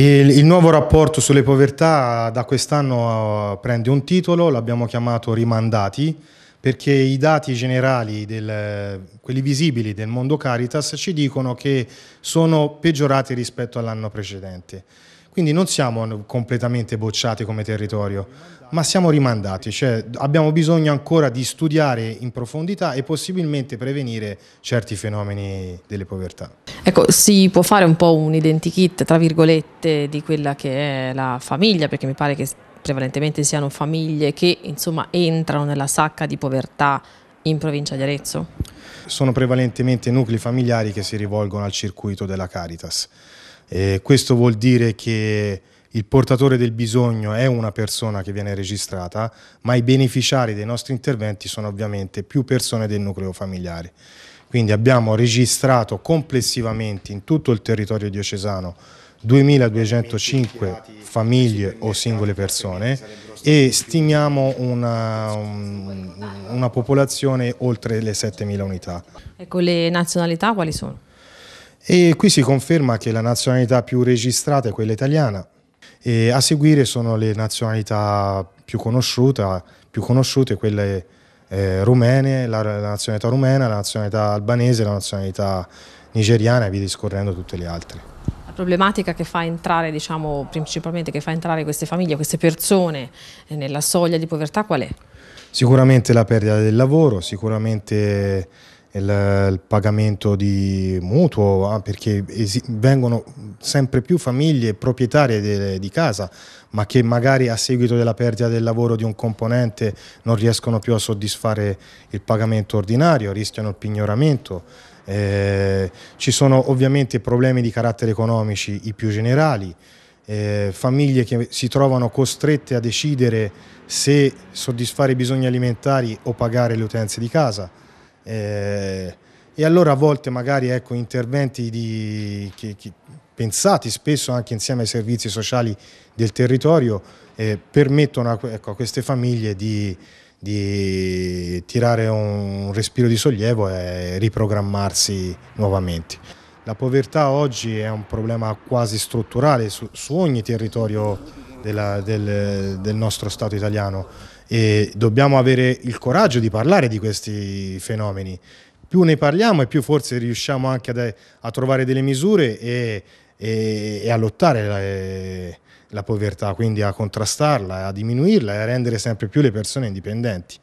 Il, il, nuovo rapporto sulle povertà da quest'anno uh, prende un titolo, l'abbiamo chiamato Rimandati, perché i dati generali, del, quelli visibili del mondo Caritas, ci dicono che sono peggiorati rispetto all'anno precedente. Quindi non siamo completamente bocciati come territorio, ma siamo rimandati, cioè abbiamo bisogno ancora di studiare in profondità e possibilmente prevenire certi fenomeni delle povertà. Ecco, si può fare un po' un identikit, tra virgolette, di quella che è la famiglia, perché mi pare che prevalentemente siano famiglie che insomma, entrano nella sacca di povertà in provincia di Arezzo? Sono prevalentemente nuclei familiari che si rivolgono al circuito della Caritas. Eh, questo vuol dire che il portatore del bisogno è una persona che viene registrata, ma i beneficiari dei nostri interventi sono ovviamente più persone del nucleo familiare. Quindi abbiamo registrato complessivamente in tutto il territorio diocesano 2205 famiglie o singole persone e stimiamo una, una popolazione oltre le 7.000 unità. Ecco, le nazionalità quali sono? E qui si conferma che la nazionalità più registrata è quella italiana e a seguire sono le nazionalità più, più conosciute, quelle eh, rumene, la, la nazionalità rumena, la nazionalità albanese, la nazionalità nigeriana e via discorrendo tutte le altre. La problematica che fa entrare, diciamo, principalmente che fa entrare queste famiglie, queste persone eh, nella soglia di povertà qual è? Sicuramente la perdita del lavoro, sicuramente il, il pagamento di mutuo, ah, perché esi- vengono sempre più famiglie proprietarie de- di casa, ma che magari a seguito della perdita del lavoro di un componente non riescono più a soddisfare il pagamento ordinario, rischiano il pignoramento. Eh, ci sono ovviamente problemi di carattere economici i più generali, eh, famiglie che si trovano costrette a decidere se soddisfare i bisogni alimentari o pagare le utenze di casa eh, e allora a volte magari ecco, interventi di, che, che, pensati spesso anche insieme ai servizi sociali del territorio eh, permettono a, ecco, a, queste famiglie di, di tirare un respiro di sollievo e riprogrammarsi nuovamente. La povertà oggi è un problema quasi strutturale su, su ogni territorio della, del, del, nostro Stato italiano e dobbiamo avere il coraggio di parlare di questi fenomeni. Più ne parliamo e più forse riusciamo anche a, a trovare delle misure e, e, e a lottare la, la povertà, quindi a contrastarla, a diminuirla e a rendere sempre più le persone indipendenti.